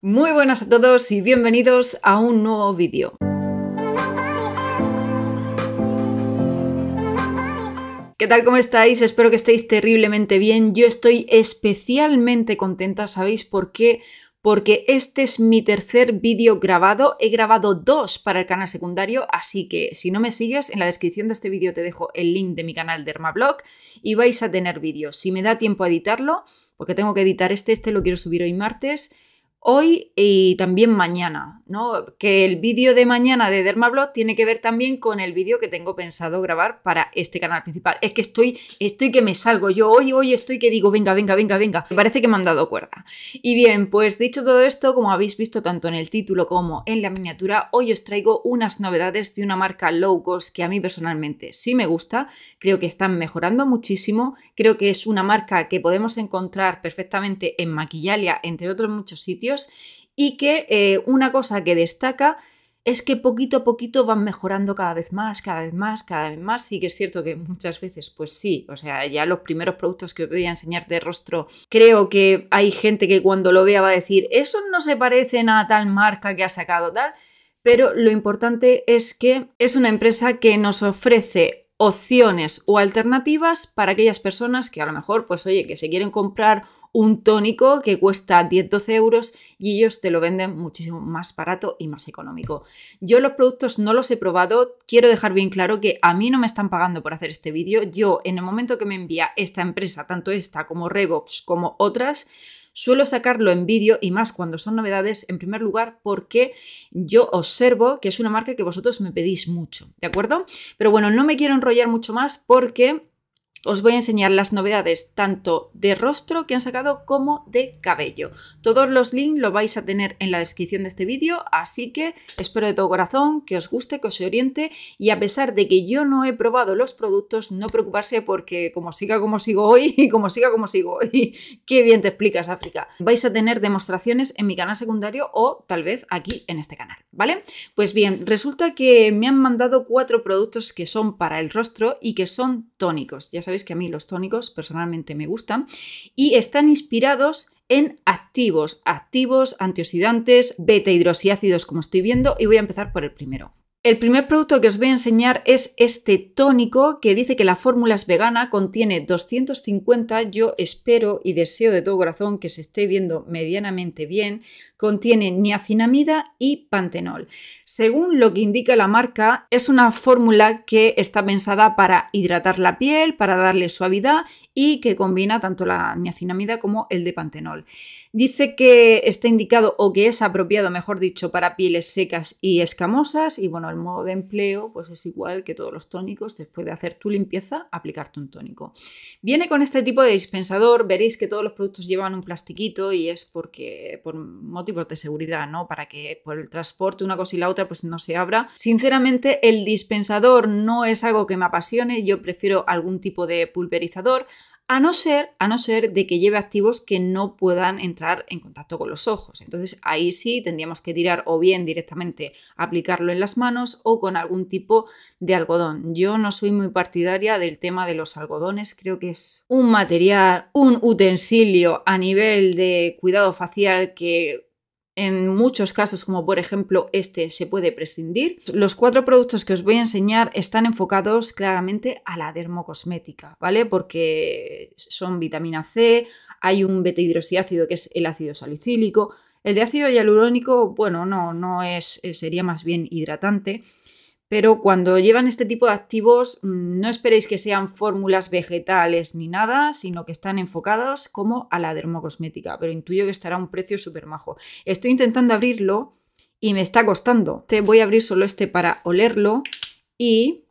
Muy buenas a todos y bienvenidos a un nuevo vídeo. ¿Qué tal? ¿Cómo estáis? Espero que estéis terriblemente bien. Yo estoy especialmente contenta, ¿sabéis por qué? Porque este es mi tercer vídeo grabado. He grabado dos para el canal secundario, así que si no me sigues, en la descripción de este vídeo te dejo el link de mi canal Dermablog y vais a tener vídeos. Si me da tiempo a editarlo, porque tengo que editar este, este lo quiero subir hoy martes hoy y también mañana, ¿no? Que el vídeo de mañana de Dermablog tiene que ver también con el vídeo que tengo pensado grabar para este canal principal. Es que estoy, estoy que me salgo, yo hoy, hoy estoy que digo, venga, venga, venga, venga. Parece que me han dado cuerda. Y bien, pues dicho todo esto, como habéis visto tanto en el título como en la miniatura, hoy os traigo unas novedades de una marca low cost que a mí personalmente sí me gusta, creo que están mejorando muchísimo, creo que es una marca que podemos encontrar perfectamente en Maquillalia, entre otros muchos sitios, y que eh, una cosa que destaca es que poquito a poquito van mejorando cada vez más, cada vez más, cada vez más. Sí que es cierto que muchas veces, pues sí, o sea, ya los primeros productos que voy a enseñar de rostro, creo que hay gente que cuando lo vea va a decir, eso no se parecen a tal marca que ha sacado tal, pero lo importante es que es una empresa que nos ofrece opciones o alternativas para aquellas personas que a lo mejor, pues oye, que se quieren comprar un tónico que cuesta 10-12 euros y ellos te lo venden muchísimo más barato y más económico. Yo los productos no los he probado, quiero dejar bien claro que a mí no me están pagando por hacer este vídeo, yo en el momento que me envía esta empresa, tanto esta como Revox como otras, Suelo sacarlo en vídeo y más cuando son novedades, en primer lugar, porque yo observo que es una marca que vosotros me pedís mucho, ¿de acuerdo? Pero bueno, no me quiero enrollar mucho más porque os voy a enseñar las novedades tanto de rostro que han sacado como de cabello. Todos los links lo vais a tener en la descripción de este vídeo, así que espero de todo corazón que os guste, que os oriente y a pesar de que yo no he probado los productos, no preocuparse porque como siga como sigo hoy y como siga como sigo hoy, qué bien te explicas África. Vais a tener demostraciones en mi canal secundario o tal vez aquí en este canal, ¿vale? Pues bien, resulta que me han mandado cuatro productos que son para el rostro y que son tónicos. Ya sabéis que a mí los tónicos personalmente me gustan y están inspirados en activos, activos antioxidantes, beta hidroxiácidos como estoy viendo y voy a empezar por el primero. El primer producto que os voy a enseñar es este tónico que dice que la fórmula es vegana, contiene 250, yo espero y deseo de todo corazón que se esté viendo medianamente bien, contiene niacinamida y pantenol. Según lo que indica la marca, es una fórmula que está pensada para hidratar la piel, para darle suavidad y que combina tanto la niacinamida como el de pantenol. Dice que está indicado o que es apropiado, mejor dicho, para pieles secas y escamosas. Y bueno, el modo de empleo pues es igual que todos los tónicos. Después de hacer tu limpieza, aplicarte un tónico. Viene con este tipo de dispensador. Veréis que todos los productos llevan un plastiquito y es porque por motivos de seguridad, ¿no? Para que por el transporte una cosa y la otra pues no se abra. Sinceramente, el dispensador no es algo que me apasione. Yo prefiero algún tipo de pulverizador a no ser, a no ser de que lleve activos que no puedan entrar en contacto con los ojos. Entonces ahí sí tendríamos que tirar o bien directamente aplicarlo en las manos o con algún tipo de algodón. Yo no soy muy partidaria del tema de los algodones, creo que es un material, un utensilio a nivel de cuidado facial que en muchos casos, como por ejemplo este, se puede prescindir. Los cuatro productos que os voy a enseñar están enfocados claramente a la dermocosmética, ¿vale? Porque son vitamina C, hay un beta hidroxiácido que es el ácido salicílico. El de ácido hialurónico, bueno, no, no es, eh, sería más bien hidratante. Pero cuando llevan este tipo de activos, mm, no esperéis que sean fórmulas vegetales ni nada, sino que están enfocados como a la dermocosmética. Pero intuyo que estará a un precio súper majo. Estoy intentando abrirlo y me está costando. Te voy a abrir solo este para olerlo y...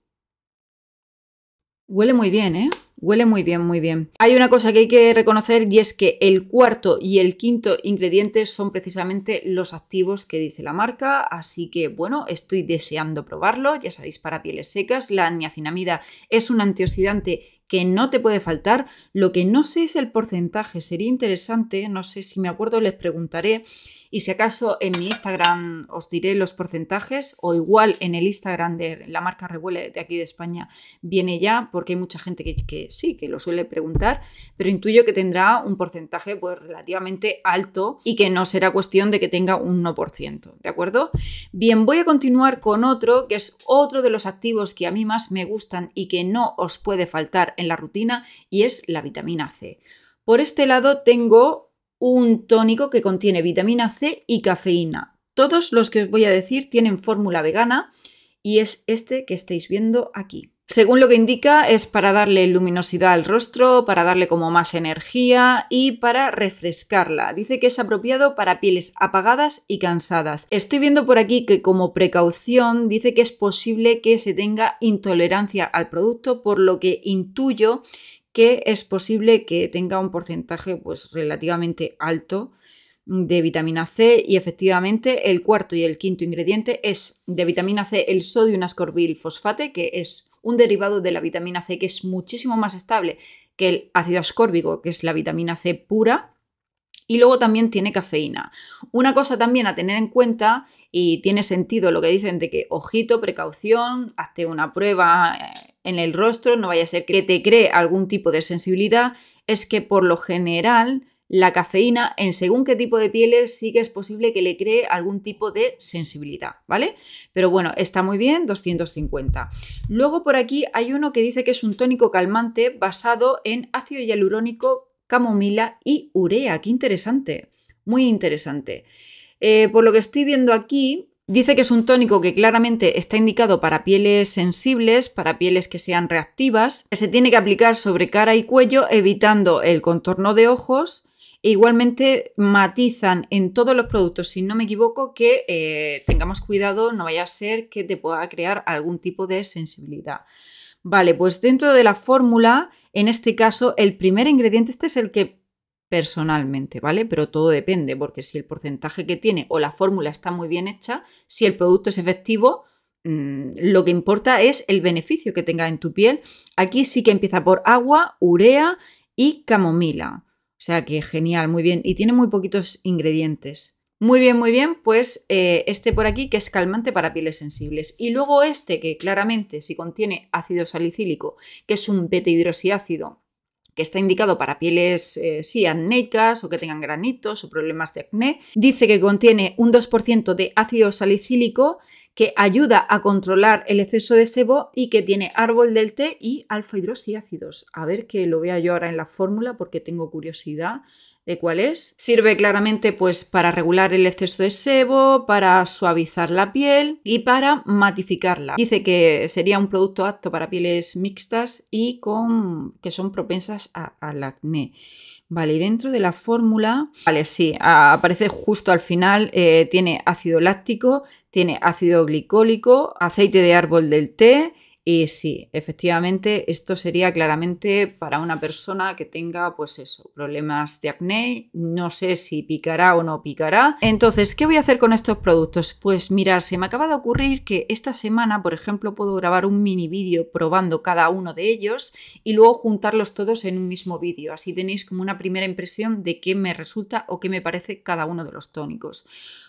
Huele muy bien, ¿eh? Huele muy bien, muy bien. Hay una cosa que hay que reconocer y es que el cuarto y el quinto ingrediente son precisamente los activos que dice la marca, así que bueno, estoy deseando probarlo. Ya sabéis, para pieles secas, la niacinamida es un antioxidante que no te puede faltar. Lo que no sé es el porcentaje, sería interesante, no sé si me acuerdo, les preguntaré y si acaso en mi Instagram os diré los porcentajes o igual en el Instagram de la marca Revuele de aquí de España viene ya porque hay mucha gente que, sí, que lo suele preguntar, pero intuyo que tendrá un porcentaje pues relativamente alto y que no será cuestión de que tenga un 1%, ¿de acuerdo? Bien, voy a continuar con otro que es otro de los activos que a mí más me gustan y que no os puede faltar en la rutina y es la vitamina C. Por este lado tengo un tónico que contiene vitamina C y cafeína. Todos los que os voy a decir tienen fórmula vegana y es este que estáis viendo aquí. Según lo que indica, es para darle luminosidad al rostro, para darle como más energía y para refrescarla. Dice que es apropiado para pieles apagadas y cansadas. Estoy viendo por aquí que como precaución dice que es posible que se tenga intolerancia al producto, por lo que intuyo que es posible que tenga un porcentaje pues, relativamente alto de vitamina C y efectivamente el cuarto y el quinto ingrediente es de vitamina C el sodio ascorbil fosfate, que es un derivado de la vitamina C que es muchísimo más estable que el ácido ascórbico, que es la vitamina C pura y luego también tiene cafeína. Una cosa también a tener en cuenta, y tiene sentido lo que dicen de que, ojito, precaución, hazte una prueba eh, en el rostro, no vaya a ser que te cree algún tipo de sensibilidad, es que por lo general la cafeína en según qué tipo de pieles sí que es posible que le cree algún tipo de sensibilidad, ¿vale? Pero bueno, está muy bien, 250. Luego por aquí hay uno que dice que es un tónico calmante basado en ácido hialurónico camomila y urea. Qué interesante, muy interesante. Eh, por lo que estoy viendo aquí, dice que es un tónico que claramente está indicado para pieles sensibles, para pieles que sean reactivas, que se tiene que aplicar sobre cara y cuello, evitando el contorno de ojos. E igualmente matizan en todos los productos, si no me equivoco, que eh, tengamos cuidado, no vaya a ser que te pueda crear algún tipo de sensibilidad. Vale, pues dentro de la fórmula, en este caso, el primer ingrediente, este es el que personalmente, ¿vale? Pero todo depende, porque si el porcentaje que tiene o la fórmula está muy bien hecha, si el producto es efectivo, mm, lo que importa es el beneficio que tenga en tu piel. Aquí sí que empieza por agua, urea y camomila. O sea que genial, muy bien. Y tiene muy poquitos ingredientes. Muy bien, muy bien, pues eh, este por aquí que es calmante para pieles sensibles. Y luego este que claramente si contiene ácido salicílico, que es un beta hidroxiácido que está indicado para pieles eh, sí, acnéicas o que tengan granitos o problemas de acné. Dice que contiene un 2% de ácido salicílico que ayuda a controlar el exceso de sebo y que tiene árbol del té y alfa hidroxiácidos. A ver que lo vea yo ahora en la fórmula porque tengo curiosidad de cuál es. Sirve claramente pues para regular el exceso de sebo, para suavizar la piel y para matificarla. Dice que sería un producto apto para pieles mixtas y con que son propensas a, al acné. Vale, y dentro de la fórmula, vale, sí, aparece justo al final, eh, tiene ácido láctico, tiene ácido glicólico, aceite de árbol del té, y sí, efectivamente, esto sería claramente para una persona que tenga, pues eso, problemas de acné, no sé si picará o no picará. Entonces, ¿qué voy a hacer con estos productos? Pues mirar, se me acaba de ocurrir que esta semana, por ejemplo, puedo grabar un mini vídeo probando cada uno de ellos y luego juntarlos todos en un mismo vídeo. Así tenéis como una primera impresión de qué me resulta o qué me parece cada uno de los tónicos.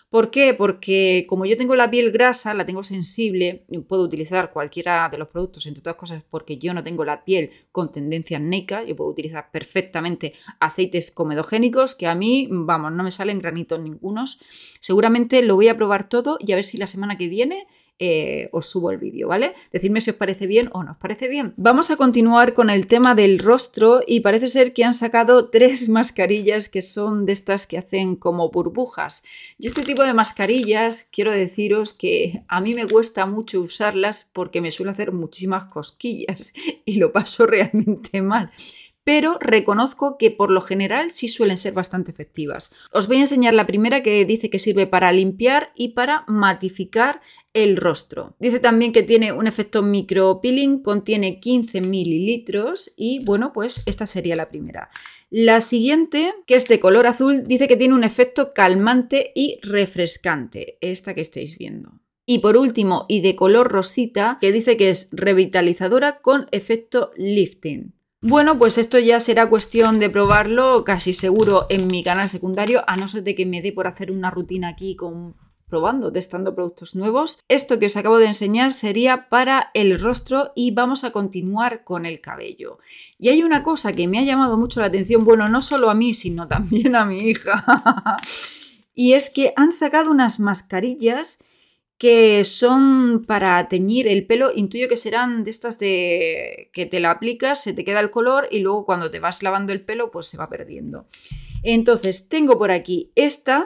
¿Por qué? Porque como yo tengo la piel grasa, la tengo sensible, puedo utilizar cualquiera de los productos, entre otras cosas, porque yo no tengo la piel con tendencias neca yo puedo utilizar perfectamente aceites comedogénicos que a mí, vamos, no me salen granitos ningunos. Seguramente lo voy a probar todo y a ver si la semana que viene eh, os subo el vídeo, ¿vale? Decidme si os parece bien o no os parece bien. Vamos a continuar con el tema del rostro y parece ser que han sacado tres mascarillas que son de estas que hacen como burbujas. Y este tipo de mascarillas, quiero deciros que a mí me cuesta mucho usarlas porque me suelen hacer muchísimas cosquillas y lo paso realmente mal pero reconozco que por lo general sí suelen ser bastante efectivas. Os voy a enseñar la primera que dice que sirve para limpiar y para matificar el rostro. Dice también que tiene un efecto micro peeling, contiene 15 mililitros y bueno, pues esta sería la primera. La siguiente, que es de color azul, dice que tiene un efecto calmante y refrescante, esta que estáis viendo. Y por último, y de color rosita, que dice que es revitalizadora con efecto lifting. Bueno, pues esto ya será cuestión de probarlo casi seguro en mi canal secundario, a no ser de que me dé por hacer una rutina aquí con probando, testando productos nuevos. Esto que os acabo de enseñar sería para el rostro y vamos a continuar con el cabello. Y hay una cosa que me ha llamado mucho la atención, bueno, no solo a mí, sino también a mi hija, y es que han sacado unas mascarillas que son para teñir el pelo, intuyo que serán de estas de que te la aplicas, se te queda el color y luego cuando te vas lavando el pelo pues se va perdiendo. Entonces, tengo por aquí esta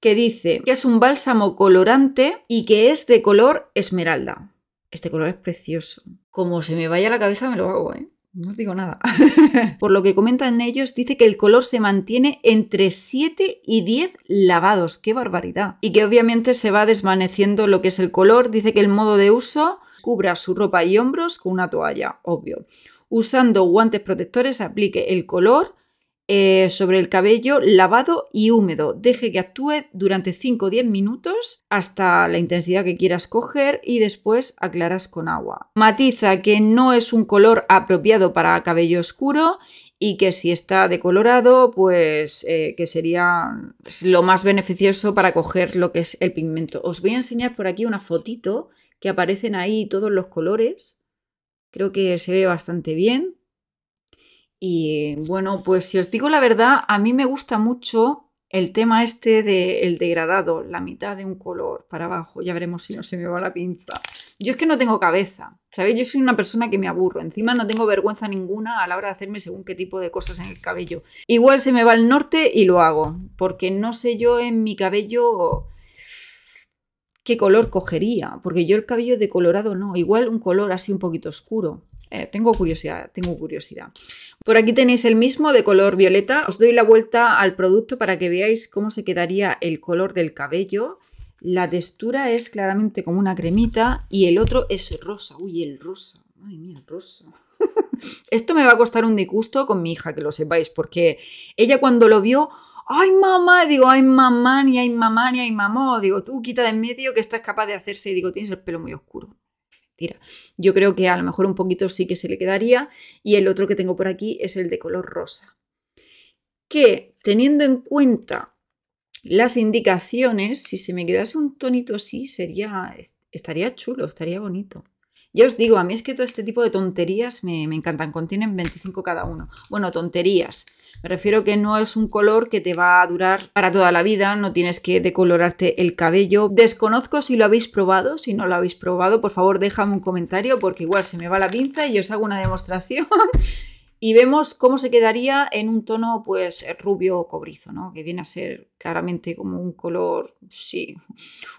que dice que es un bálsamo colorante y que es de color esmeralda. Este color es precioso. Como se me vaya la cabeza me lo hago, ¿eh? No digo nada. Por lo que comentan ellos, dice que el color se mantiene entre 7 y 10 lavados. ¡Qué barbaridad! Y que obviamente se va desvaneciendo lo que es el color. Dice que el modo de uso cubra su ropa y hombros con una toalla, obvio. Usando guantes protectores, aplique el color eh, sobre el cabello lavado y húmedo. Deje que actúe durante 5 o 10 minutos hasta la intensidad que quieras coger y después aclaras con agua. Matiza que no es un color apropiado para cabello oscuro y que si está decolorado, pues eh, que sería lo más beneficioso para coger lo que es el pigmento. Os voy a enseñar por aquí una fotito que aparecen ahí todos los colores. Creo que se ve bastante bien. Y bueno, pues si os digo la verdad, a mí me gusta mucho el tema este del degradado, la mitad de un color para abajo, ya veremos si no se me va la pinza. Yo es que no tengo cabeza, ¿sabéis? Yo soy una persona que me aburro, encima no tengo vergüenza ninguna a la hora de hacerme según qué tipo de cosas en el cabello. Igual se me va el norte y lo hago, porque no sé yo en mi cabello qué color cogería, porque yo el cabello de colorado no, igual un color así un poquito oscuro. Eh, tengo curiosidad, tengo curiosidad. Por aquí tenéis el mismo de color violeta. Os doy la vuelta al producto para que veáis cómo se quedaría el color del cabello. La textura es claramente como una cremita y el otro es rosa. Uy, el rosa. Ay, mía, el rosa. Esto me va a costar un disgusto con mi hija, que lo sepáis, porque ella cuando lo vio, ¡ay mamá! Digo, ¡ay mamá! Ni ¡ay mamá! Ni ¡ay mamá! Digo, tú quita de en medio que estás capaz de hacerse. Y Digo, tienes el pelo muy oscuro tira Yo creo que a lo mejor un poquito sí que se le quedaría y el otro que tengo por aquí es el de color rosa. Que teniendo en cuenta las indicaciones, si se me quedase un tonito así, sería, estaría chulo, estaría bonito. Yo os digo, a mí es que todo este tipo de tonterías me, encantan, contienen 25 cada uno. Bueno, tonterías. Me refiero que no es un color que te va a durar para toda la vida, no tienes que decolorarte el cabello. Desconozco si lo habéis probado, si no lo habéis probado, por favor déjame un comentario porque igual se me va la pinza y os hago una demostración. y vemos cómo se quedaría en un tono pues rubio cobrizo, ¿no? Que viene a ser claramente como un color, sí,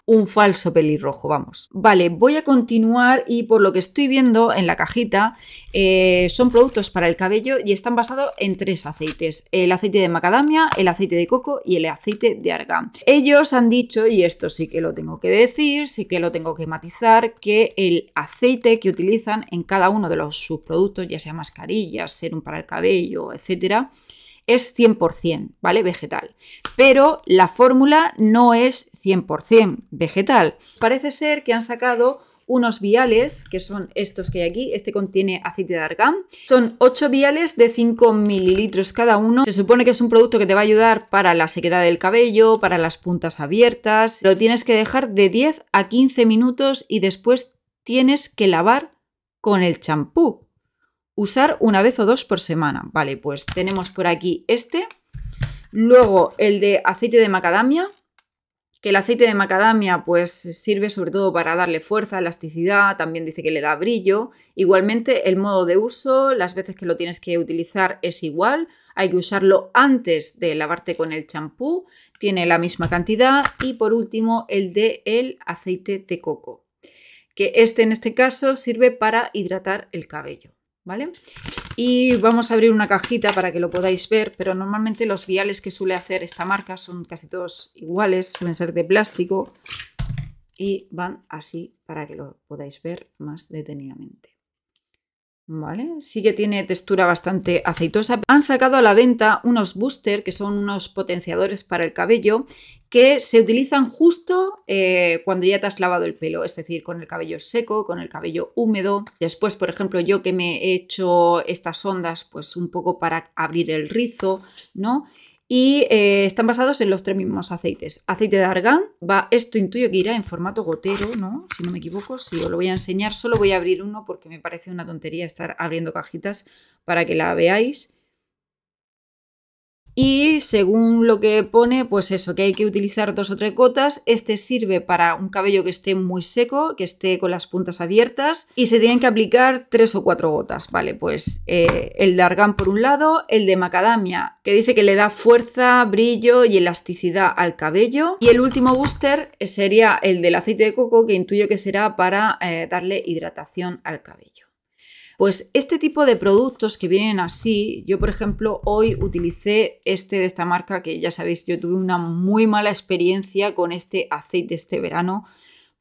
un falso pelirrojo, vamos. Vale, voy a continuar y por lo que estoy viendo en la cajita, eh, son productos para el cabello y están basados en tres aceites, el aceite de macadamia, el aceite de coco y el aceite de argán. Ellos han dicho, y esto sí que lo tengo que decir, sí que lo tengo que matizar, que el aceite que utilizan en cada uno de los, subproductos, ya sea mascarillas, serum para el cabello, etcétera, es 100%, ¿vale? Vegetal. Pero la fórmula no es 100% vegetal. Parece ser que han sacado unos viales, que son estos que hay aquí, este contiene aceite de argán, son 8 viales de 5 mililitros cada uno, se supone que es un producto que te va a ayudar para la sequedad del cabello, para las puntas abiertas, lo tienes que dejar de 10 a 15 minutos y después tienes que lavar con el champú usar una vez o dos por semana. Vale, pues tenemos por aquí este. Luego el de aceite de macadamia, que el aceite de macadamia pues sirve sobre todo para darle fuerza, elasticidad, también dice que le da brillo. Igualmente el modo de uso, las veces que lo tienes que utilizar es igual, hay que usarlo antes de lavarte con el champú, tiene la misma cantidad y por último el de el aceite de coco, que este en este caso sirve para hidratar el cabello. ¿vale? Y vamos a abrir una cajita para que lo podáis ver, pero normalmente los viales que suele hacer esta marca son casi todos iguales, suelen ser de plástico y van así para que lo podáis ver más detenidamente. ¿vale? Sí que tiene textura bastante aceitosa. Han sacado a la venta unos boosters, que son unos potenciadores para el cabello, que se utilizan justo eh, cuando ya te has lavado el pelo, es decir, con el cabello seco, con el cabello húmedo. Después, por ejemplo, yo que me he hecho estas ondas, pues un poco para abrir el rizo, ¿no? y eh, están basados en los tres mismos aceites. Aceite de argán, va, esto intuyo que irá en formato gotero, ¿no? Si no me equivoco, si os lo voy a enseñar, solo voy a abrir uno porque me parece una tontería estar abriendo cajitas para que la veáis. Y según lo que pone, pues eso, que hay que utilizar dos o tres gotas. Este sirve para un cabello que esté muy seco, que esté con las puntas abiertas. Y se tienen que aplicar tres o cuatro gotas, ¿vale? Pues eh, el de argán por un lado, el de macadamia, que dice que le da fuerza, brillo y elasticidad al cabello. Y el último booster sería el del aceite de coco, que intuyo que será para eh, darle hidratación al cabello. Pues este tipo de productos que vienen así, yo por ejemplo hoy utilicé este de esta marca que ya sabéis, yo tuve una muy mala experiencia con este aceite este verano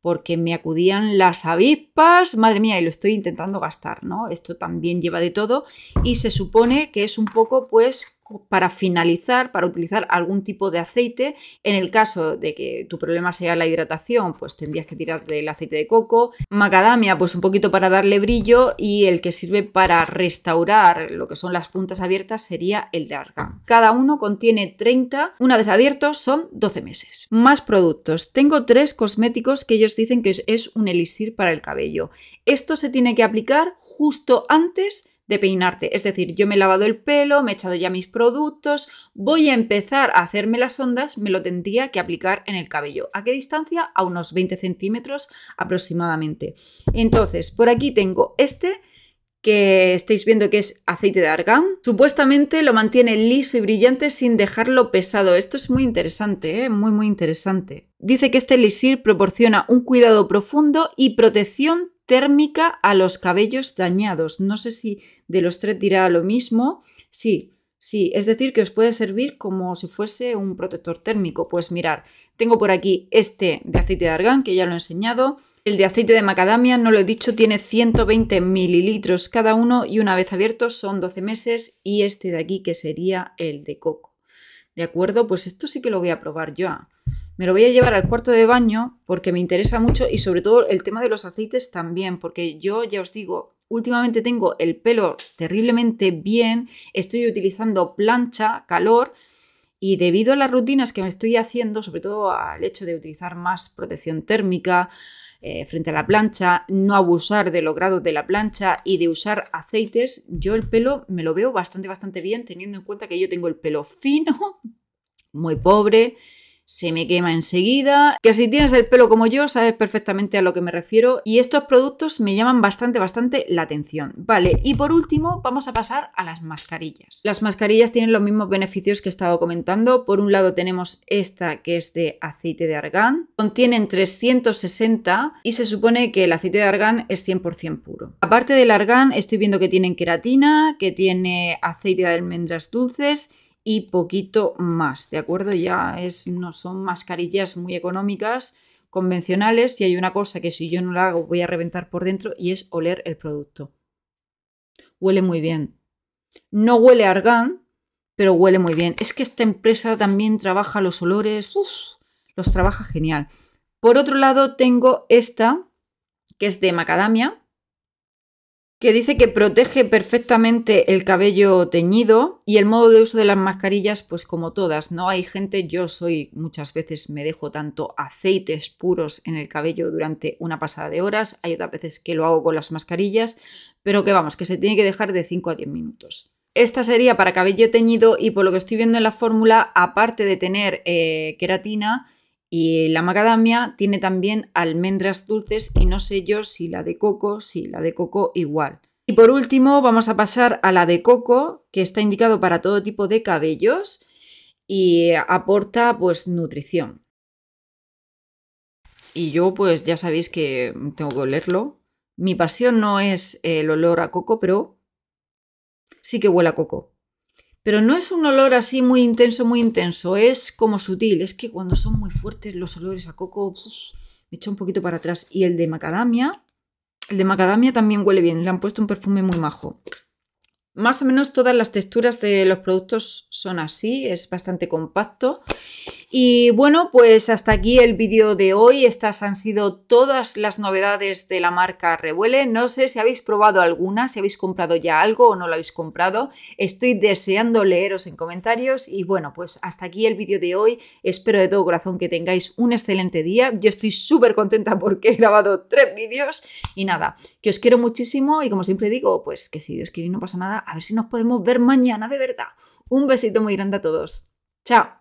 porque me acudían las avispas, madre mía, y lo estoy intentando gastar, ¿no? Esto también lleva de todo y se supone que es un poco pues para finalizar, para utilizar algún tipo de aceite. En el caso de que tu problema sea la hidratación, pues tendrías que tirar del aceite de coco. Macadamia, pues un poquito para darle brillo. Y el que sirve para restaurar lo que son las puntas abiertas sería el de argan. Cada uno contiene 30. Una vez abiertos son 12 meses. Más productos. Tengo tres cosméticos que ellos dicen que es un elixir para el cabello. Esto se tiene que aplicar justo antes de peinarte. Es decir, yo me he lavado el pelo, me he echado ya mis productos, voy a empezar a hacerme las ondas, me lo tendría que aplicar en el cabello. ¿A qué distancia? A unos 20 centímetros aproximadamente. Entonces, por aquí tengo este que estáis viendo que es aceite de argán. Supuestamente lo mantiene liso y brillante sin dejarlo pesado. Esto es muy interesante, ¿eh? muy muy interesante. Dice que este elixir proporciona un cuidado profundo y protección térmica a los cabellos dañados. No sé si de los tres dirá lo mismo. Sí, sí, es decir, que os puede servir como si fuese un protector térmico. Pues mirar, tengo por aquí este de aceite de argán, que ya lo he enseñado. El de aceite de macadamia, no lo he dicho, tiene 120 mililitros cada uno y una vez abierto son 12 meses y este de aquí que sería el de coco. ¿De acuerdo? Pues esto sí que lo voy a probar yo. Me lo voy a llevar al cuarto de baño porque me interesa mucho y sobre todo el tema de los aceites también, porque yo ya os digo, últimamente tengo el pelo terriblemente bien, estoy utilizando plancha, calor y debido a las rutinas que me estoy haciendo, sobre todo al hecho de utilizar más protección térmica, eh, frente a la plancha, no abusar de los grados de la plancha y de usar aceites, yo el pelo me lo veo bastante, bastante bien, teniendo en cuenta que yo tengo el pelo fino, muy pobre, se me quema enseguida. Que si tienes el pelo como yo, sabes perfectamente a lo que me refiero. Y estos productos me llaman bastante, bastante la atención. Vale, y por último, vamos a pasar a las mascarillas. Las mascarillas tienen los mismos beneficios que he estado comentando. Por un lado, tenemos esta que es de aceite de argán. Contienen 360 y se supone que el aceite de argán es 100% puro. Aparte del argán, estoy viendo que tienen queratina, que tiene aceite de almendras dulces y poquito más, ¿de acuerdo? Ya es, no son mascarillas muy económicas, convencionales, y hay una cosa que si yo no la hago voy a reventar por dentro y es oler el producto. Huele muy bien. No huele a argán, pero huele muy bien. Es que esta empresa también trabaja los olores, los trabaja genial. Por otro lado tengo esta, que es de macadamia, que dice que protege perfectamente el cabello teñido y el modo de uso de las mascarillas, pues como todas, ¿no? Hay gente, yo soy muchas veces me dejo tanto aceites puros en el cabello durante una pasada de horas, hay otras veces que lo hago con las mascarillas, pero que vamos, que se tiene que dejar de 5 a 10 minutos. Esta sería para cabello teñido y por lo que estoy viendo en la fórmula, aparte de tener eh, queratina, y la macadamia tiene también almendras dulces y no sé yo si la de coco, si la de coco igual. Y por último vamos a pasar a la de coco, que está indicado para todo tipo de cabellos y aporta pues nutrición. Y yo pues ya sabéis que tengo que olerlo. Mi pasión no es el olor a coco, pero sí que huele a coco pero no es un olor así muy intenso, muy intenso, es como sutil, es que cuando son muy fuertes los olores a coco, me echo un poquito para atrás. Y el de macadamia, el de macadamia también huele bien, le han puesto un perfume muy majo. Más o menos todas las texturas de los productos son así, es bastante compacto y bueno, pues hasta aquí el vídeo de hoy. Estas han sido todas las novedades de la marca Revuele. No sé si habéis probado alguna, si habéis comprado ya algo o no lo habéis comprado. Estoy deseando leeros en comentarios. Y bueno, pues hasta aquí el vídeo de hoy. Espero de todo corazón que tengáis un excelente día. Yo estoy súper contenta porque he grabado tres vídeos. Y nada, que os quiero muchísimo y como siempre digo, pues que si Dios quiere y no pasa nada, a ver si nos podemos ver mañana de verdad. Un besito muy grande a todos. Chao.